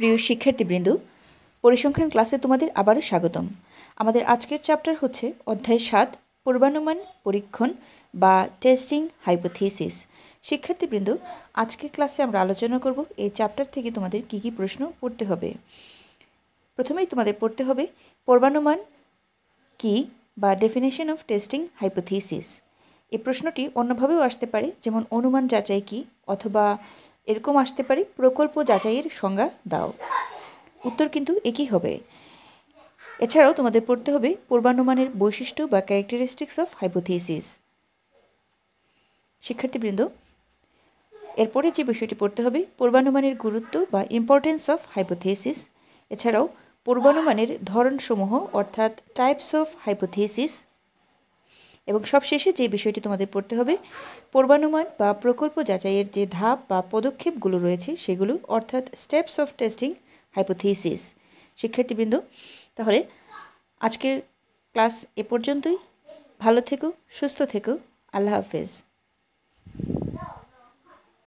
প্রিয় শিক্ষার্থীবৃন্দ পরিসংখ্যান ক্লাসে তোমাদের আবারও স্বাগতম আমাদের আজকের চ্যাপ্টার হচ্ছে অধ্যায় সাত পূর্বানুমান পরীক্ষণ বা টেস্টিং হাইপোথিসিস শিক্ষার্থীবৃন্দ আজকের ক্লাসে আমরা আলোচনা করব এই চ্যাপ্টার থেকে তোমাদের কি কি প্রশ্ন পড়তে হবে প্রথমেই তোমাদের পড়তে হবে পূর্বানুমান কি বা ডেফিনেশন অফ টেস্টিং হাইপোথিসিস এই প্রশ্নটি অন্যভাবেও আসতে পারে যেমন অনুমান যাচাই কি অথবা এরকম আসতে পারে প্রকল্প যাচাইয়ের সংজ্ঞা দাও উত্তর কিন্তু একই হবে এছাড়াও তোমাদের পড়তে হবে পূর্বানুমানের বৈশিষ্ট্য বা ক্যারেক্টারিস্টিক্স অফ হাইপোথিসিস শিক্ষার্থীবৃন্দ এরপরে যে বিষয়টি পড়তে হবে পূর্বানুমানের গুরুত্ব বা ইম্পর্টেন্স অফ হাইপোথিসিস এছাড়াও পূর্বানুমানের ধরনসমূহ অর্থাৎ টাইপস অফ হাইপোথিসিস এবং সবশেষে যে বিষয়টি তোমাদের পড়তে হবে পূর্বানুমান বা প্রকল্প যাচাইয়ের যে ধাপ বা পদক্ষেপগুলো রয়েছে সেগুলো অর্থাৎ স্টেপস অফ টেস্টিং হাইপোথিসিস শিক্ষার্থীবৃন্দ তাহলে আজকের ক্লাস এ পর্যন্তই ভালো থেকো সুস্থ থেকো আল্লাহ হাফেজ